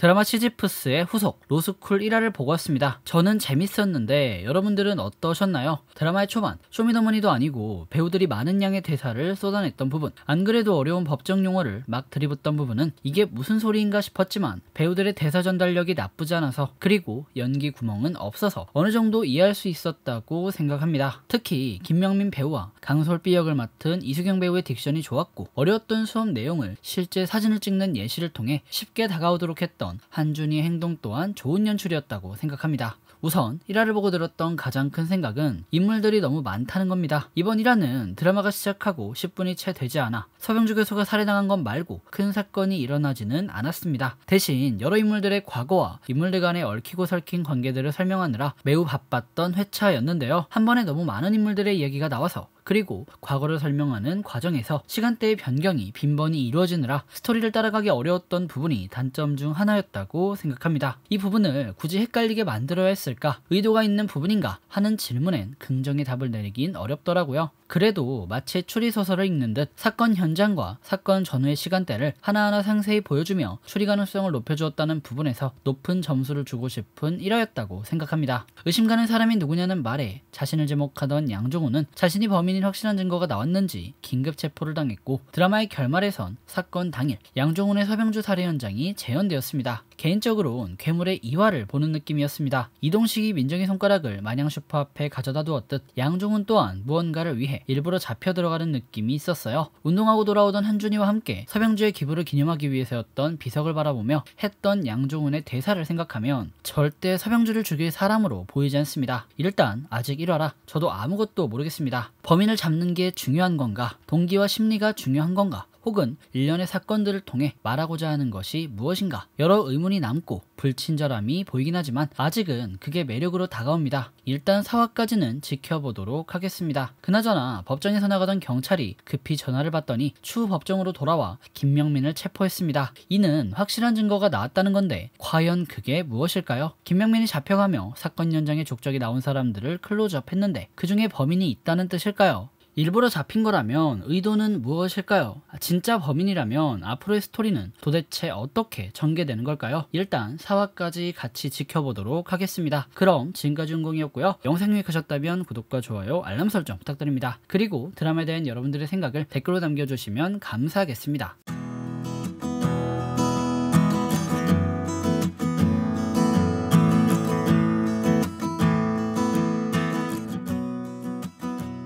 드라마 시지프스의 후속 로스쿨 1화를 보고 왔습니다. 저는 재밌었는데 여러분들은 어떠셨나요? 드라마의 초반 쇼미더머니도 아니고 배우들이 많은 양의 대사를 쏟아냈던 부분 안 그래도 어려운 법정 용어를 막 들이붓던 부분은 이게 무슨 소리인가 싶었지만 배우들의 대사 전달력이 나쁘지 않아서 그리고 연기 구멍은 없어서 어느 정도 이해할 수 있었다고 생각합니다. 특히 김명민 배우와 강솔비 역을 맡은 이수경 배우의 딕션이 좋았고 어려웠던 수업 내용을 실제 사진을 찍는 예시를 통해 쉽게 다가오도록 했던 한준이의 행동 또한 좋은 연출이었다고 생각합니다. 우선 1화를 보고 들었던 가장 큰 생각은 인물들이 너무 많다는 겁니다. 이번 1화는 드라마가 시작하고 10분이 채 되지 않아 서병주 교수가 살해당한 건 말고 큰 사건이 일어나지는 않았습니다. 대신 여러 인물들의 과거와 인물들 간의 얽히고 설킨 관계들을 설명하느라 매우 바빴던 회차였는데요. 한 번에 너무 많은 인물들의 이야기가 나와서 그리고 과거를 설명하는 과정에서 시간대의 변경이 빈번히 이루어지느라 스토리를 따라가기 어려웠던 부분이 단점 중 하나였다고 생각합니다. 이 부분을 굳이 헷갈리게 만들어야 했을까? 의도가 있는 부분인가? 하는 질문엔 긍정의 답을 내리긴 어렵더라고요. 그래도 마치 추리소설을 읽는 듯 사건 현장과 사건 전후의 시간대를 하나하나 상세히 보여주며 추리 가능성을 높여주었다는 부분에서 높은 점수를 주고 싶은 일화였다고 생각합니다. 의심가는 사람이 누구냐는 말에 자신을 제목하던 양종호는 자신이 범인 범인인 확실한 증거가 나왔는지 긴급 체포를 당했고 드라마의 결말에선 사건 당일 양종훈의 서병주 살해 현장이 재현되었습니다. 개인적으로는 괴물의 이화를 보는 느낌이었습니다. 이동식이 민정의 손가락을 마냥 슈퍼 앞에 가져다 두었듯 양종은 또한 무언가를 위해 일부러 잡혀 들어가는 느낌이 있었어요. 운동하고 돌아오던 한준이와 함께 서병주의 기부를 기념하기 위해서였던 비석을 바라보며 했던 양종은의 대사를 생각하면 절대 서병주를 죽일 사람으로 보이지 않습니다. 일단 아직 1화라 저도 아무것도 모르겠습니다. 범인을 잡는 게 중요한 건가? 동기와 심리가 중요한 건가? 혹은 일련의 사건들을 통해 말하고자 하는 것이 무엇인가 여러 의문이 남고 불친절함이 보이긴 하지만 아직은 그게 매력으로 다가옵니다. 일단 사화까지는 지켜보도록 하겠습니다. 그나저나 법정에서 나가던 경찰이 급히 전화를 받더니 추후 법정으로 돌아와 김명민을 체포했습니다. 이는 확실한 증거가 나왔다는 건데 과연 그게 무엇일까요? 김명민이 잡혀가며 사건 현장의 족적이 나온 사람들을 클로즈업했는데 그 중에 범인이 있다는 뜻일까요? 일부러 잡힌 거라면 의도는 무엇일까요? 진짜 범인이라면 앞으로의 스토리는 도대체 어떻게 전개되는 걸까요? 일단 4화까지 같이 지켜보도록 하겠습니다. 그럼 지금까지 운공이었고요. 영상 유익하셨다면 구독과 좋아요, 알람 설정 부탁드립니다. 그리고 드라마에 대한 여러분들의 생각을 댓글로 남겨주시면 감사하겠습니다.